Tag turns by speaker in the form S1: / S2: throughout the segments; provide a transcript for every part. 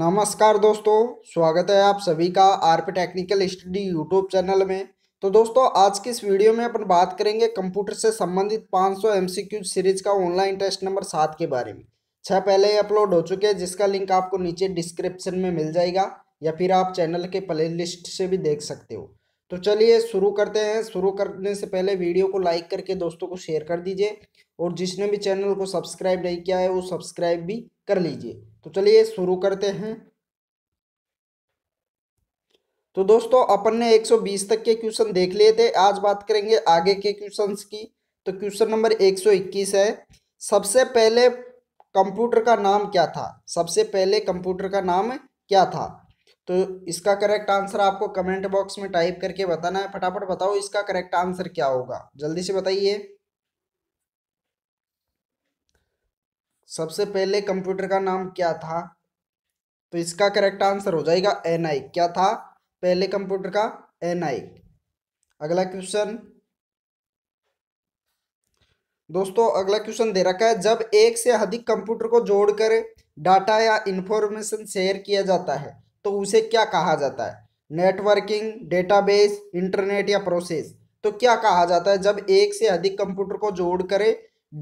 S1: नमस्कार दोस्तों स्वागत है आप सभी का R P technical study YouTube channel में तो दोस्तों आज की इस वीडियो में अपन बात करेंगे कंप्यूटर से संबंधित 500 क्यू सीरीज का ऑनलाइन टेस्ट नंबर सात के बारे में छः पहले ही अपलोड हो चुके हैं जिसका लिंक आपको नीचे डिस्क्रिप्शन में मिल जाएगा या फिर आप चैनल के प्ले लिस्ट से भी देख सकते हो तो चलिए शुरू करते हैं शुरू करने से पहले वीडियो को लाइक करके दोस्तों को शेयर कर दीजिए और जिसने भी चैनल को सब्सक्राइब नहीं किया है वो सब्सक्राइब भी कर लीजिए तो चलिए शुरू करते हैं तो दोस्तों अपन ने 120 तक के क्वेश्चन देख लिए थे आज बात करेंगे आगे के क्वेश्चंस की तो क्वेश्चन नंबर 121 है सबसे पहले कंप्यूटर का नाम क्या था सबसे पहले कंप्यूटर का नाम क्या था तो इसका करेक्ट आंसर आपको कमेंट बॉक्स में टाइप करके बताना है फटाफट बताओ इसका करेक्ट आंसर क्या होगा जल्दी से बताइए सबसे पहले कंप्यूटर का नाम क्या था तो इसका करेक्ट आंसर हो जाएगा एनआई क्या था पहले कंप्यूटर का एन आई अगला क्वेश्चन दोस्तों अगला क्वेश्चन दे रखा है जब एक से अधिक कंप्यूटर को जोड़कर डाटा या इंफॉर्मेशन शेयर किया जाता है तो उसे क्या कहा जाता है नेटवर्किंग डेटाबेस इंटरनेट या प्रोसेस तो क्या कहा जाता है जब एक से अधिक कंप्यूटर को जोड़ कर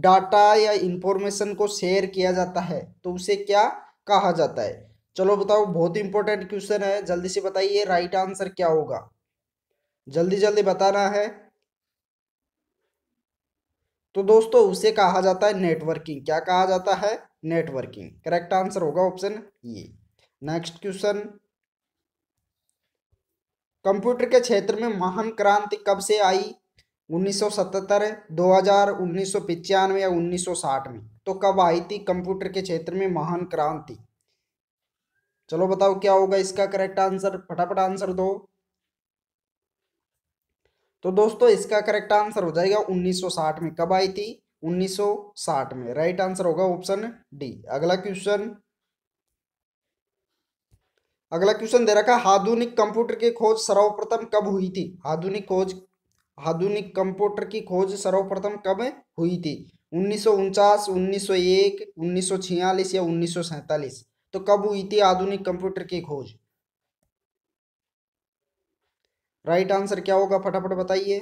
S1: डाटा या इंफॉर्मेशन को शेयर किया जाता है तो उसे क्या कहा जाता है चलो बताओ बहुत इंपॉर्टेंट क्वेश्चन है जल्दी से बताइए राइट आंसर क्या होगा जल्दी जल्दी बताना है तो दोस्तों उसे कहा जाता है नेटवर्किंग क्या कहा जाता है नेटवर्किंग करेक्ट आंसर होगा ऑप्शन ये नेक्स्ट क्वेश्चन कंप्यूटर के क्षेत्र में महान क्रांति कब से आई 1977, 2000, उन्नीस या 1960 में तो कब आई थी कंप्यूटर के क्षेत्र में महान क्रांति चलो बताओ क्या होगा इसका करेक्ट आंसर फटाफट आंसर दो तो दोस्तों इसका करेक्ट आंसर हो जाएगा 1960 में कब आई थी 1960 में राइट आंसर होगा ऑप्शन डी अगला क्वेश्चन अगला क्वेश्चन दे रखा है आधुनिक कंप्यूटर की खोज सर्वप्रथम कब हुई थी आधुनिक खोज आधुनिक कंप्यूटर की खोज सर्वप्रथम कब हुई थी उन्नीस सौ उनचास उन्नीस सौ एक उन्नीस सौ छियालीस या उन्नीस सौ तो कब हुई थी आधुनिक कंप्यूटर की खोज राइट आंसर क्या होगा फटाफट बताइए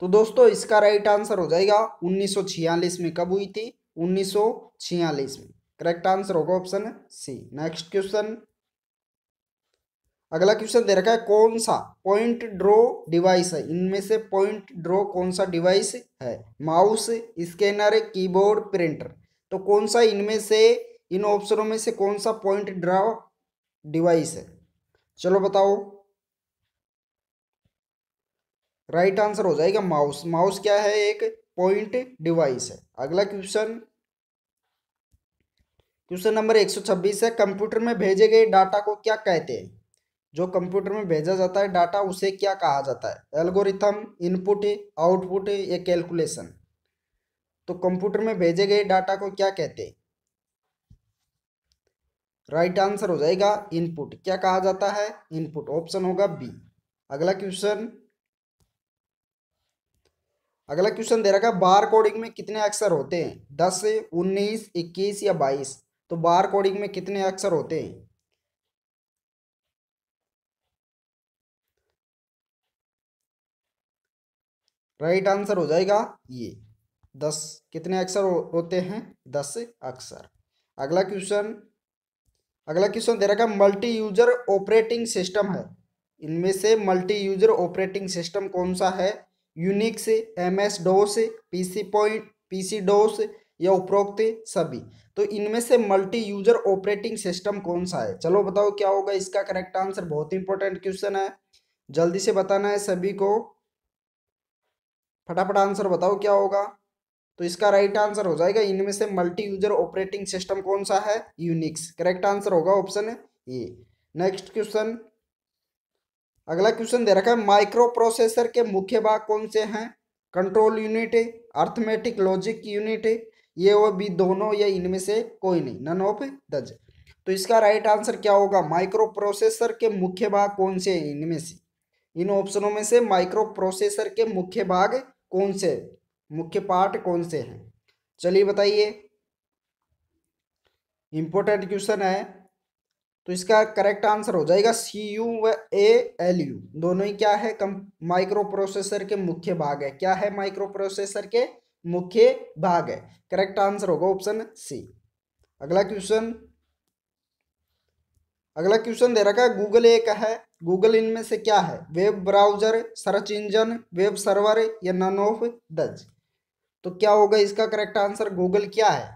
S1: तो दोस्तों इसका राइट आंसर हो जाएगा 1946 में कब हुई थी 1946 में करेक्ट आंसर होगा ऑप्शन सी नेक्स्ट क्वेश्चन अगला क्वेश्चन दे रखा है कौन सा पॉइंट ड्रो डिवाइस है इनमें से पॉइंट ड्रॉ कौन सा डिवाइस है माउस स्कैनर कीबोर्ड प्रिंटर तो कौन सा इनमें से इन ऑप्शनों में से कौन सा पॉइंट ड्रॉ डिवाइस है चलो बताओ राइट right आंसर हो जाएगा माउस माउस क्या है एक पॉइंट डिवाइस है अगला क्वेश्चन क्वेश्चन नंबर 126 है कंप्यूटर में भेजे गए डाटा को क्या कहते हैं जो कंप्यूटर में भेजा जाता है डाटा उसे क्या कहा जाता है एल्गोरिथम इनपुट आउटपुट या कैलकुलेशन तो कंप्यूटर में भेजे गए डाटा को क्या कहते हैं राइट आंसर हो जाएगा इनपुट क्या कहा जाता है इनपुट ऑप्शन होगा बी अगला क्वेश्चन अगला क्वेश्चन दे रखा है बार कोडिंग में कितने अक्षर होते हैं दस उन्नीस इक्कीस या बाईस तो बार कोडिंग में कितने अक्षर होते हैं राइट आंसर हो जाएगा ये दस कितने अक्षर होते हैं दस अक्षर अगला क्वेश्चन अगला क्वेश्चन दे रखा है मल्टी यूजर ऑपरेटिंग सिस्टम है इनमें से मल्टी यूजर ऑपरेटिंग सिस्टम कौन सा है Unix M S DOS P C point P C DOS या उपरोक्त सभी तो इनमें से मल्टी यूजर ऑपरेटिंग सिस्टम कौन सा है चलो बताओ क्या होगा इसका करेक्ट आंसर बहुत इंपॉर्टेंट क्वेश्चन है जल्दी से बताना है सभी को फटाफट आंसर बताओ क्या होगा तो इसका राइट आंसर हो जाएगा इनमें से मल्टी यूजर ऑपरेटिंग सिस्टम कौन सा है यूनिक्स करेक्ट आंसर होगा ऑप्शन ए नेक्स्ट क्वेश्चन अगला क्वेश्चन दे रखा है माइक्रो प्रोसेसर के मुख्य भाग कौन से हैं control unit arithmetic logic unit ये वो भी दोनों या इनमें से कोई नहीं नन ऑफ दज तो इसका राइट आंसर क्या होगा माइक्रो प्रोसेसर के मुख्य भाग कौन से हैं इनमें से इन ऑप्शनों में से माइक्रो प्रोसेसर के मुख्य भाग कौन से मुख्य पार्ट कौन से हैं चलिए बताइए इंपॉर्टेंट क्वेश्चन है तो इसका करेक्ट आंसर हो जाएगा सी यू व ए एल यू दोनों ही क्या है कम माइक्रो प्रोसेसर के मुख्य भाग है क्या है माइक्रो प्रोसेसर के मुख्य भाग है करेक्ट आंसर होगा ऑप्शन सी अगला क्वेश्चन अगला क्वेश्चन दे रखा है गूगल एक है गूगल इनमें से क्या है web browser search engine web server या नन ऑफ दज तो क्या होगा इसका करेक्ट आंसर गूगल क्या है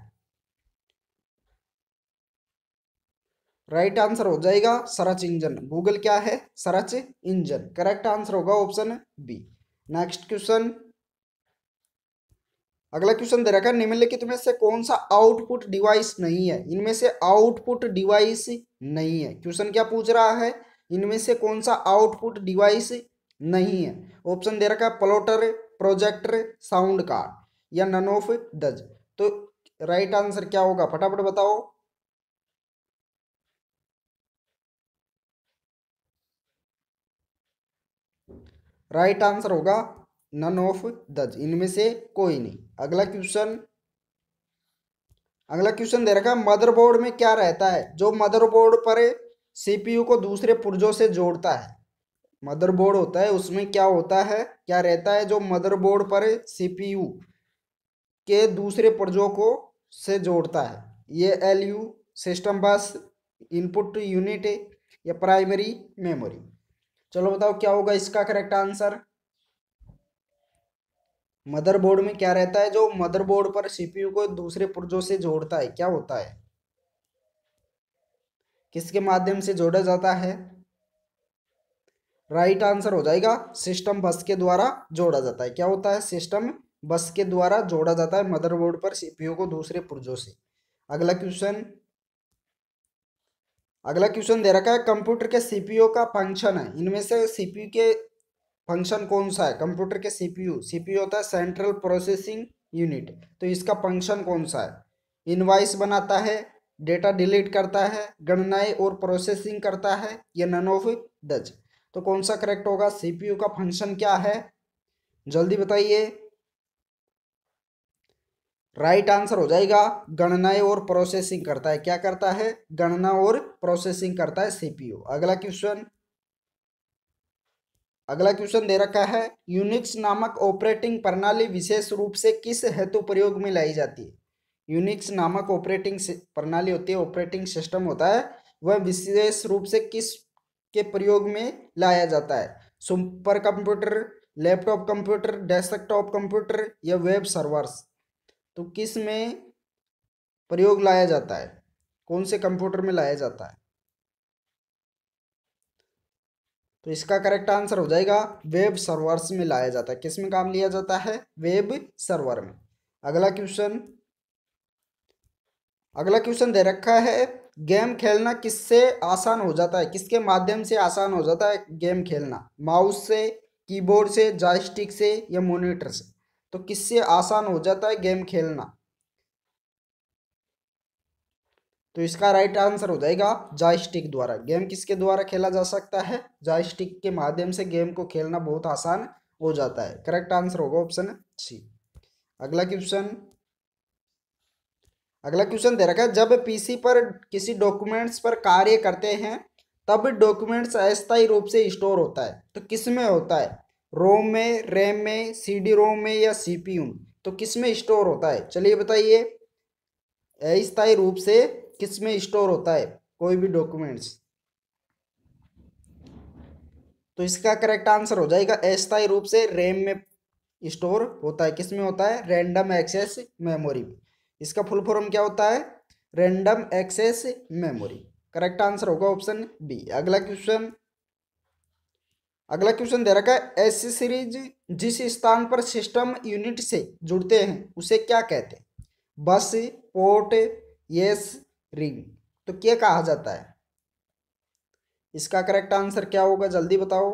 S1: राइट right आंसर हो जाएगा सर्च इंजन गूगल क्या है सर्च इंजन करेक्ट आंसर होगा ऑप्शन बी नेक्स्ट क्वेश्चन अगला क्वेश्चन दे रखा है निम्नलिखित में से कौन सा आउटपुट डिवाइस नहीं है इनमें से आउटपुट डिवाइस नहीं है क्वेश्चन क्या पूछ रहा है इनमें से कौन सा आउटपुट डिवाइस नहीं है ऑप्शन दे रखा है प्लोटर प्रोजेक्टर साउंड कार्ड या नन ऑफ डज तो राइट आंसर क्या होगा फटाफट बताओ राइट आंसर होगा नन ऑफ दज इनमें से कोई नहीं अगला क्वेश्चन अगला क्वेश्चन दे रखा है मदरबोर्ड में क्या रहता है जो मदरबोर्ड पर सीपीयू को दूसरे पुर्जों से जोड़ता है मदरबोर्ड होता है उसमें क्या होता है क्या रहता है जो मदरबोर्ड पर सीपीयू के दूसरे पुर्जों को से जोड़ता है ये L U system bus input unit या प्राइमरी मेमोरी चलो बताओ क्या होगा इसका करेक्ट आंसर मदरबोर्ड में क्या रहता है जो मदरबोर्ड पर सीपीयू को दूसरे पुर्जों से जोड़ता है क्या होता है किसके माध्यम से जोड़ा जाता है राइट आंसर हो जाएगा सिस्टम बस के द्वारा जोड़ा जाता है क्या होता है सिस्टम बस के द्वारा जोड़ा जाता है मदरबोर्ड पर सीपीयू को दूसरे पुर्जों से अगला क्वेश्चन अगला क्वेश्चन दे रखा है कंप्यूटर के सीपीयू का फंक्शन है इनमें से सीपीयू के फंक्शन कौन सा है कंप्यूटर के सीपीयू सीपीयू होता है सेंट्रल प्रोसेसिंग यूनिट तो इसका फंक्शन कौन सा है इनवाइस बनाता है डेटा डिलीट करता है गणनाएं और प्रोसेसिंग करता है या नन ऑफ दज तो कौन सा करेक्ट होगा सीपीयू का फंक्शन क्या है जल्दी बताइए राइट right आंसर हो जाएगा गणनाएं और प्रोसेसिंग करता है क्या करता है गणना और प्रोसेसिंग करता है सीपीयू अगला क्वेश्चन अगला क्वेश्चन दे रखा है यूनिक्स नामक ऑपरेटिंग प्रणाली विशेष रूप से किस हेतु प्रयोग में लाई जाती है यूनिक्स नामक ऑपरेटिंग प्रणाली होती है ऑपरेटिंग सिस्टम होता है वह विशेष रूप से किस के प्रयोग में लाया जाता है super computer laptop computer desktop computer या वेब सर्वर्स तो किस में प्रयोग लाया जाता है कौन से कंप्यूटर में लाया जाता है तो इसका करेक्ट आंसर हो जाएगा वेब सर्वर्स में लाया जाता है किस में काम लिया जाता है वेब सर्वर में अगला क्वेश्चन अगला क्वेश्चन दे रखा है गेम खेलना किससे आसान हो जाता है किसके माध्यम से आसान हो जाता है गेम खेलना माउस से कीबोर्ड से जॉयस्टिक से या मोनिटर से तो किससे आसान हो जाता है गेम खेलना तो इसका राइट आंसर हो जाएगा जॉयस्टिक द्वारा गेम किसके द्वारा खेला जा सकता है जॉयस्टिक के माध्यम से गेम को खेलना बहुत आसान हो जाता है करेक्ट आंसर होगा ऑप्शन सी अगला क्वेश्चन अगला क्वेश्चन दे रखा है जब पीसी पर किसी डॉक्यूमेंट्स पर कार्य करते हैं तब डॉक्यूमेंट्स अस्थायी रूप से स्टोर होता है तो किस में होता है रोम में रैम में सीडी रोम में या सीपीयू में तो किस में स्टोर होता है चलिए बताइए अस्थायी रूप से किस में स्टोर होता है कोई भी डॉक्यूमेंट्स तो इसका करेक्ट आंसर हो जाएगा अस्थायी रूप से रैम में स्टोर होता है किस में होता है रैंडम एक्सेस मेमोरी इसका फुल फॉर्म क्या होता है random access memory correct answer होगा ऑप्शन बी अगला क्वेश्चन अगला क्वेश्चन दे रखा है एस सीरीज जिस स्थान पर सिस्टम यूनिट से जुड़ते हैं उसे क्या कहते हैं बस पोर्ट यस रिंग तो क्या कहा जाता है इसका करेक्ट आंसर क्या होगा जल्दी बताओ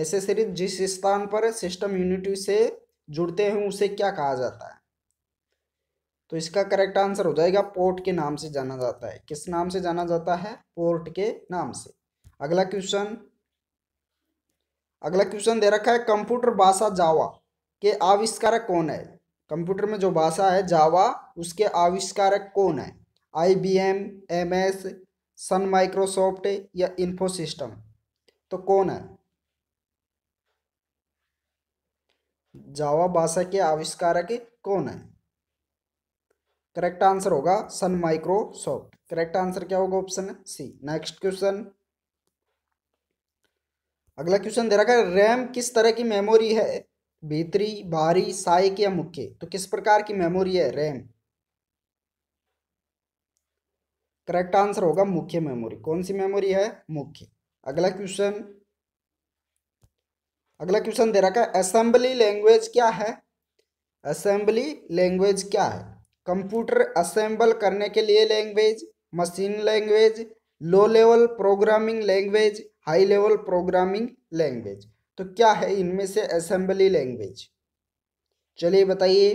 S1: ऐसे सिर्फ जिस स्थान पर सिस्टम यूनिटी से जुड़ते हैं उसे क्या कहा जाता है तो इसका करेक्ट आंसर हो जाएगा पोर्ट के नाम से जाना जाता है किस नाम से जाना जाता है पोर्ट के नाम से अगला क्वेश्चन अगला क्वेश्चन दे रखा है कंप्यूटर भाषा जावा के आविष्कारक कौन है कंप्यूटर में जो भाषा है जावा उसके आविष्कारक कौन है I B M M S Sun Microsoft या इन्फोसिस्टम तो कौन है जावा भाषा के आविष्कारक कौन है करेक्ट आंसर होगा सन माइक्रोसॉफ्ट करेक्ट आंसर क्या होगा ऑप्शन सी नेक्स्ट क्वेश्चन अगला क्वेश्चन दे रखा है रैम किस तरह की मेमोरी है भीतरी बाहरी सहायक या मुख्य तो किस प्रकार की मेमोरी है रैम करेक्ट आंसर होगा मुख्य मेमोरी कौन सी मेमोरी है मुख्य अगला क्वेश्चन अगला क्वेश्चन दे रखा है असेंबली लैंग्वेज क्या है असेंबली लैंग्वेज क्या है कंप्यूटर असेंबल करने के लिए language machine language low level programming language high level programming language तो क्या है इनमें से असेंबली लैंग्वेज चलिए बताइए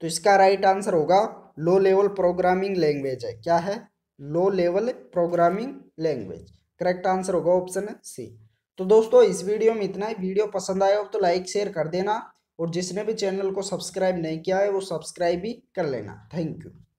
S1: तो इसका राइट आंसर होगा लो लेवल प्रोग्रामिंग लैंग्वेज है क्या है low level programming language correct answer होगा ऑप्शन सी तो दोस्तों इस वीडियो में इतना ही वीडियो पसंद आया हो तो लाइक शेयर कर देना और जिसने भी चैनल को सब्सक्राइब नहीं किया है वो सब्सक्राइब भी कर लेना थैंक यू